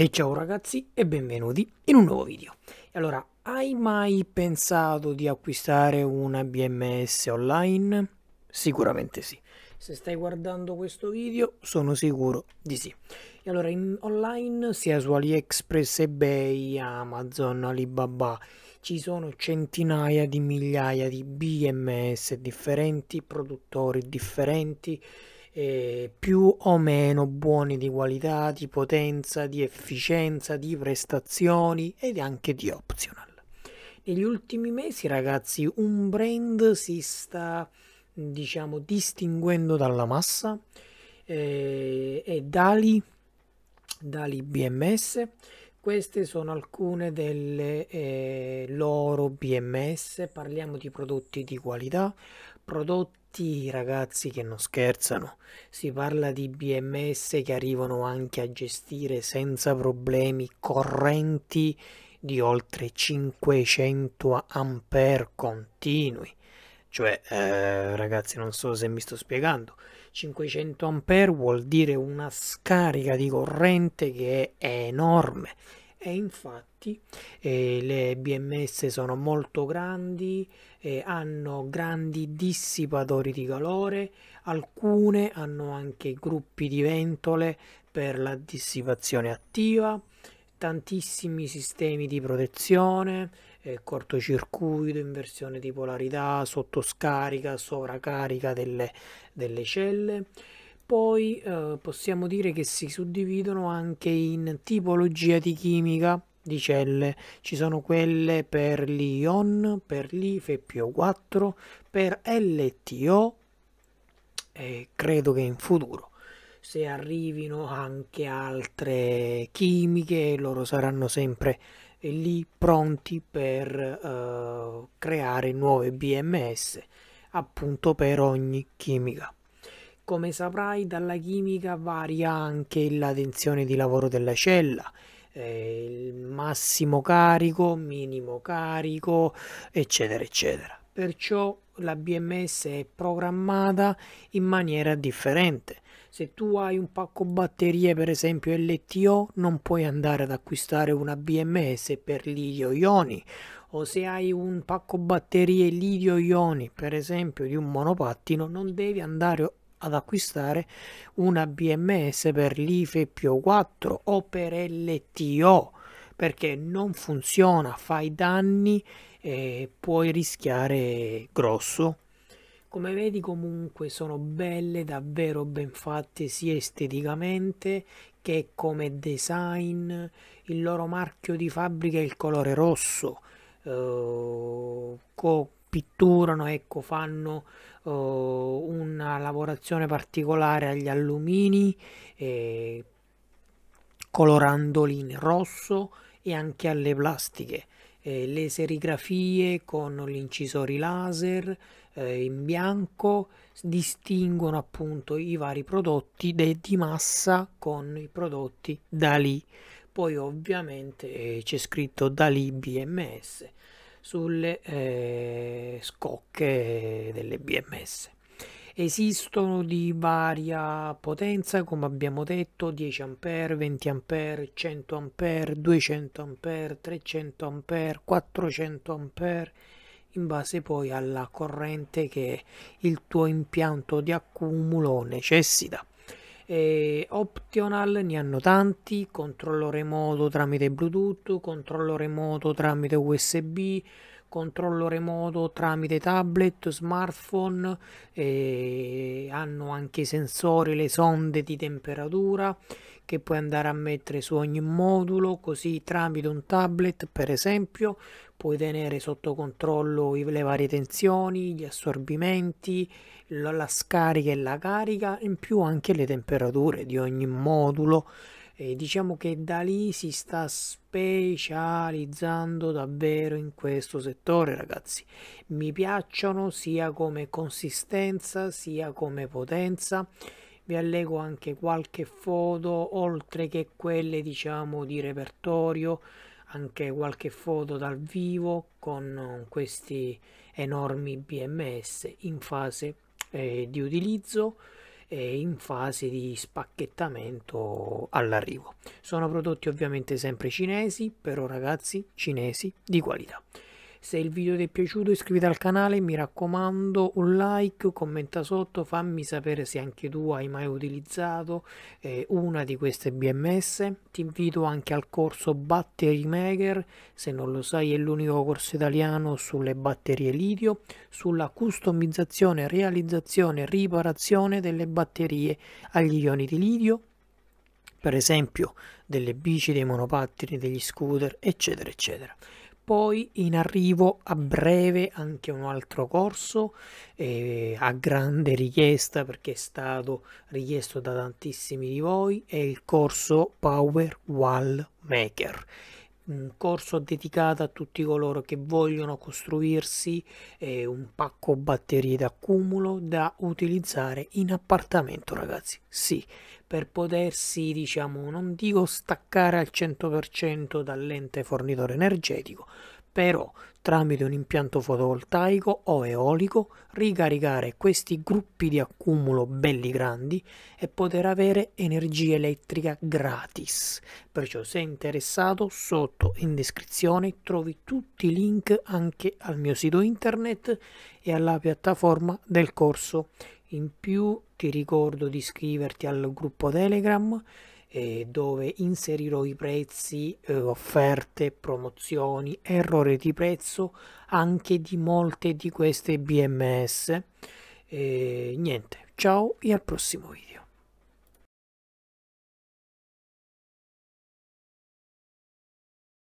E ciao ragazzi e benvenuti in un nuovo video. Allora, hai mai pensato di acquistare una BMS online? Sicuramente sì. Se stai guardando questo video sono sicuro di sì. E allora, in online sia su AliExpress, eBay, Amazon, Alibaba, ci sono centinaia di migliaia di BMS differenti, produttori differenti, eh, più o meno buoni di qualità, di potenza, di efficienza, di prestazioni ed anche di optional. Negli ultimi mesi, ragazzi, un brand si sta diciamo distinguendo dalla massa eh, è Dali, Dali BMS queste sono alcune delle eh, loro BMS, parliamo di prodotti di qualità, prodotti ragazzi che non scherzano, si parla di BMS che arrivano anche a gestire senza problemi correnti di oltre 500 ampere continui, cioè eh, ragazzi non so se mi sto spiegando, 500 ampere vuol dire una scarica di corrente che è enorme e infatti eh, le BMS sono molto grandi, eh, hanno grandi dissipatori di calore, alcune hanno anche gruppi di ventole per la dissipazione attiva, tantissimi sistemi di protezione, eh, cortocircuito, inversione di polarità, sottoscarica, sovracarica delle, delle celle. Poi eh, possiamo dire che si suddividono anche in tipologia di chimica di celle. Ci sono quelle per l'ion, per l'IFePO4, per LTO e credo che in futuro se arrivino anche altre chimiche, loro saranno sempre eh, lì pronti per eh, creare nuove BMS appunto per ogni chimica. Come saprai dalla chimica varia anche la tensione di lavoro della cella, eh, il massimo carico, minimo carico, eccetera eccetera. Perciò la BMS è programmata in maniera differente se tu hai un pacco batterie per esempio LTO non puoi andare ad acquistare una BMS per litio ioni o se hai un pacco batterie lidio ioni per esempio di un monopattino non devi andare ad acquistare una BMS per l'IFE più 4 o per LTO perché non funziona, fai danni e puoi rischiare grosso come vedi comunque sono belle, davvero ben fatte sia esteticamente che come design. Il loro marchio di fabbrica è il colore rosso. Uh, pitturano, ecco, fanno uh, una lavorazione particolare agli allumini, eh, colorandoli in rosso e anche alle plastiche. Eh, le serigrafie con gli incisori laser, eh, in bianco distinguono appunto i vari prodotti de- di massa con i prodotti da lì. Poi ovviamente eh, c'è scritto da lì BMS sulle eh, scocche delle BMS. Esistono di varia potenza, come abbiamo detto, 10 A, 20 A, 100 A, 200 A, 300 A, 400 A, in base poi alla corrente che il tuo impianto di accumulo necessita. E optional ne hanno tanti, controllo remoto tramite Bluetooth, controllo remoto tramite USB, controllo remoto tramite tablet, smartphone, hanno anche i sensori, le sonde di temperatura che puoi andare a mettere su ogni modulo, così tramite un tablet, per esempio, puoi tenere sotto controllo le varie tensioni, gli assorbimenti, la scarica e la carica, in più anche le temperature di ogni modulo e diciamo che da lì si sta specializzando davvero in questo settore, ragazzi. Mi piacciono sia come consistenza, sia come potenza. Vi allego anche qualche foto, oltre che quelle, diciamo, di repertorio anche qualche foto dal vivo con questi enormi BMS in fase eh, di utilizzo e in fase di spacchettamento all'arrivo sono prodotti ovviamente sempre cinesi però ragazzi cinesi di qualità se il video ti è piaciuto iscriviti al canale, mi raccomando un like, commenta sotto, fammi sapere se anche tu hai mai utilizzato eh, una di queste BMS. Ti invito anche al corso Battery Maker, se non lo sai è l'unico corso italiano sulle batterie litio, sulla customizzazione, realizzazione e riparazione delle batterie agli ioni di litio per esempio delle bici, dei monopattini, degli scooter, eccetera, eccetera poi in arrivo a breve anche un altro corso eh, a grande richiesta perché è stato richiesto da tantissimi di voi è il corso Power Wall Maker un corso dedicato a tutti coloro che vogliono costruirsi eh, un pacco batterie d'accumulo da utilizzare in appartamento ragazzi sì per potersi diciamo non dico staccare al 100% dall'ente fornitore energetico però tramite un impianto fotovoltaico o eolico ricaricare questi gruppi di accumulo belli grandi e poter avere energia elettrica gratis. Perciò se interessato sotto in descrizione trovi tutti i link anche al mio sito internet e alla piattaforma del corso. In più ti ricordo di iscriverti al gruppo Telegram eh, dove inserirò i prezzi, eh, offerte, promozioni, errore di prezzo anche di molte di queste BMS. Eh, niente, ciao e al prossimo video.